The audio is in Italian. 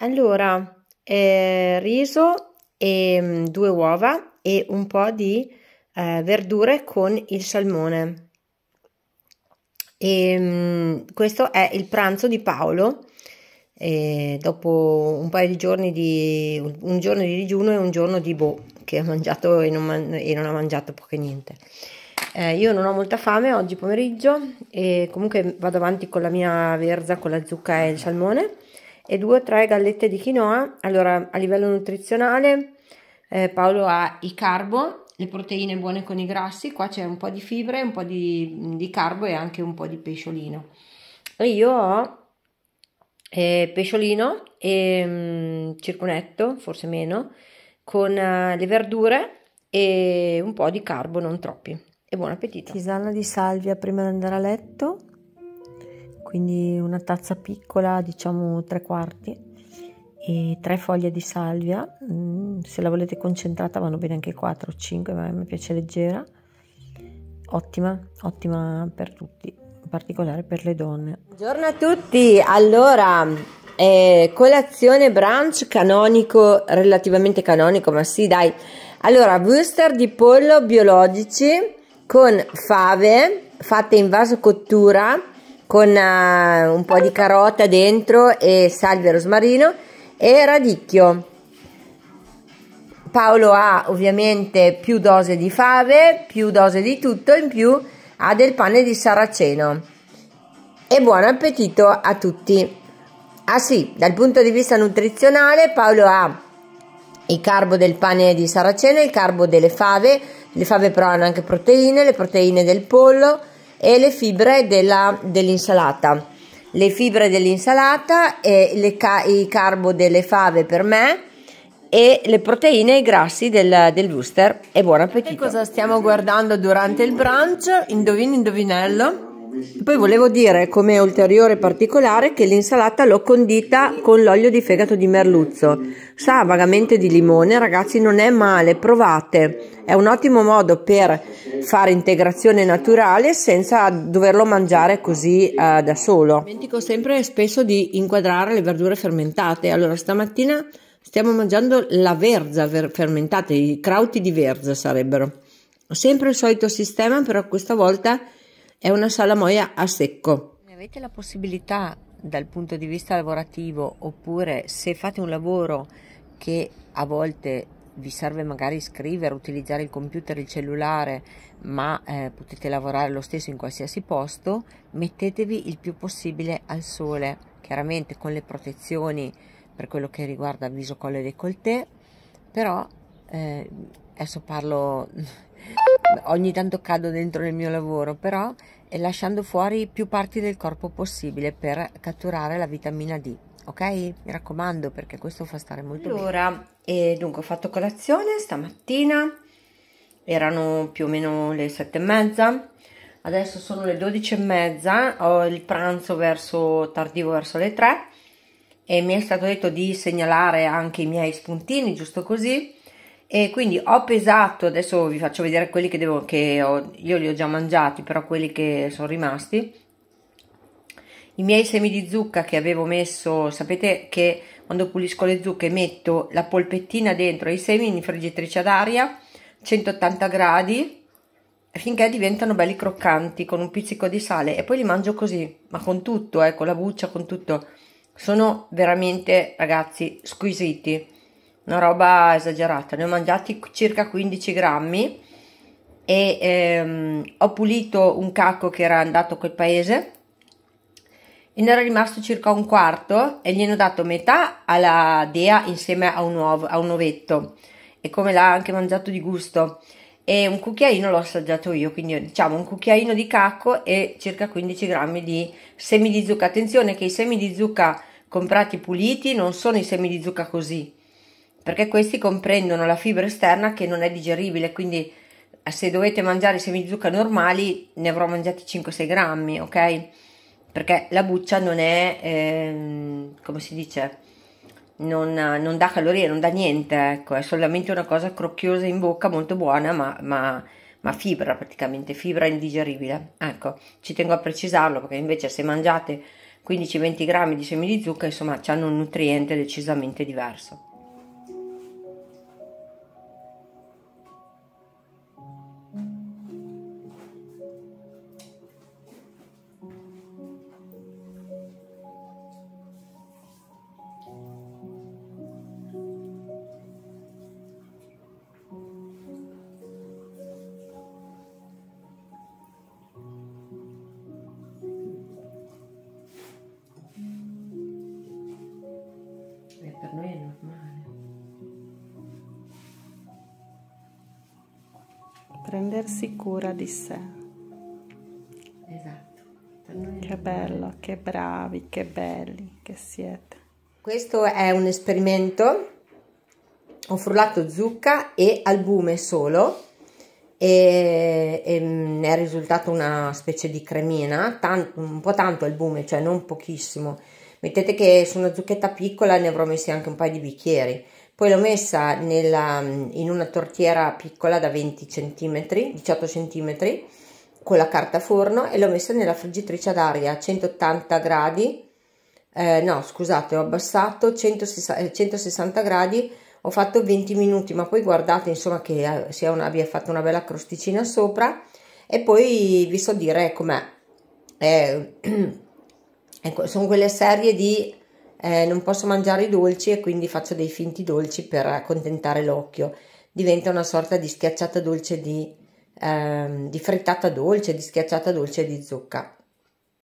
Allora, eh, riso e mm, due uova e un po' di eh, verdure con il salmone. E, mh, mm, questo è il pranzo di Paolo. E dopo un paio di giorni di un giorno di digiuno e un giorno di boh che ha mangiato e non, man e non ha mangiato poco niente eh, io non ho molta fame oggi pomeriggio e comunque vado avanti con la mia verza con la zucca e il salmone e due o tre gallette di quinoa. Allora, a livello nutrizionale, eh, Paolo ha i carbo, le proteine buone con i grassi, qua c'è un po' di fibre, un po' di, di carbo e anche un po' di pesciolino. E io ho eh, pesciolino e mm, circunetto, forse meno, con uh, le verdure e un po' di carbo, non troppi. E buon appetito! Tisana di salvia prima di andare a letto quindi una tazza piccola, diciamo tre quarti, e tre foglie di salvia, mm, se la volete concentrata vanno bene anche 4 o 5, ma a me piace leggera, ottima, ottima per tutti, in particolare per le donne. Buongiorno a tutti, allora eh, colazione brunch canonico, relativamente canonico, ma sì dai, allora booster di pollo biologici con fave fatte in vaso cottura con uh, un po' di carota dentro e salvia rosmarino e radicchio. Paolo ha ovviamente più dose di fave, più dose di tutto, in più ha del pane di saraceno. E buon appetito a tutti! Ah sì, dal punto di vista nutrizionale Paolo ha il carbo del pane di saraceno, il carbo delle fave, le fave però hanno anche proteine, le proteine del pollo, e le fibre dell'insalata. le fibre dell'insalata e ca i carbo delle fave per me e le proteine e i grassi del, del booster e buon appetito. E cosa stiamo guardando durante il brunch? Indovini indovinello? Poi volevo dire come ulteriore particolare che l'insalata l'ho condita con l'olio di fegato di merluzzo. Sa vagamente di limone, ragazzi, non è male, provate. È un ottimo modo per fare integrazione naturale senza doverlo mangiare così eh, da solo. Dimentico sempre spesso di inquadrare le verdure fermentate. Allora, stamattina stiamo mangiando la verza ver fermentata, i crauti di verza sarebbero. Sempre il solito sistema, però questa volta è una salamoia a secco. Ne avete la possibilità dal punto di vista lavorativo oppure se fate un lavoro che a volte vi serve magari scrivere, utilizzare il computer, il cellulare, ma eh, potete lavorare lo stesso in qualsiasi posto, mettetevi il più possibile al sole, chiaramente con le protezioni per quello che riguarda viso, collo e décolleté, però eh, adesso parlo ogni tanto cado dentro nel mio lavoro, però lasciando fuori più parti del corpo possibile per catturare la vitamina D. Ok? Mi raccomando perché questo fa stare molto allora, bene. Allora, dunque ho fatto colazione stamattina, erano più o meno le sette e mezza, adesso sono le dodici e mezza, ho il pranzo verso, tardivo verso le tre e mi è stato detto di segnalare anche i miei spuntini, giusto così e quindi ho pesato, adesso vi faccio vedere quelli che, devo, che ho, io li ho già mangiati, però quelli che sono rimasti. I miei semi di zucca che avevo messo, sapete che quando pulisco le zucche metto la polpettina dentro i semi in friggitrice ad aria, 180 gradi, finché diventano belli croccanti con un pizzico di sale e poi li mangio così, ma con tutto, eh, con la buccia, con tutto. Sono veramente, ragazzi, squisiti una roba esagerata. Ne ho mangiati circa 15 grammi e ehm, ho pulito un cacco che era andato a quel paese e ne era rimasto circa un quarto e gliene ho dato metà alla Dea insieme a un, uovo, a un ovetto e come l'ha anche mangiato di gusto e un cucchiaino l'ho assaggiato io, quindi diciamo un cucchiaino di cacco e circa 15 grammi di semi di zucca. Attenzione che i semi di zucca comprati puliti non sono i semi di zucca così, perché questi comprendono la fibra esterna che non è digeribile, quindi eh, se dovete mangiare semi di zucca normali ne avrò mangiati 5-6 grammi, ok? Perché la buccia non è, ehm, come si dice, non, non, dà calorie, non dà niente, ecco, è solamente una cosa crocchiosa in bocca, molto buona, ma, ma, ma fibra praticamente, fibra indigeribile. Ecco, ci tengo a precisarlo perché invece se mangiate 15-20 grammi di semi di zucca, insomma, hanno un nutriente decisamente diverso. per noi è normale. Prendersi cura di sé. Esatto. Che bello, che bravi, che belli che siete. Questo è un esperimento. Ho frullato zucca e albume solo e, e è risultato una specie di cremina, tanto, un po' tanto albume, cioè non pochissimo mettete che su una zucchetta piccola ne avrò messi anche un paio di bicchieri poi l'ho messa nella, mm, in una tortiera piccola da 20 cm 18 cm con la carta forno e l'ho messa nella friggitrice ad aria a 180 gradi eh, no scusate ho abbassato 160, 160 eh, gradi ho fatto 20 minuti ma poi guardate insomma che eh, sia una, abbia fatto una bella crosticina sopra e poi vi so dire com'è eh, Ecco, sono quelle serie di eh, non posso mangiare i dolci e quindi faccio dei finti dolci per accontentare l'occhio. Diventa una sorta di schiacciata dolce di, ehm, di frittata dolce, di schiacciata dolce di zucca.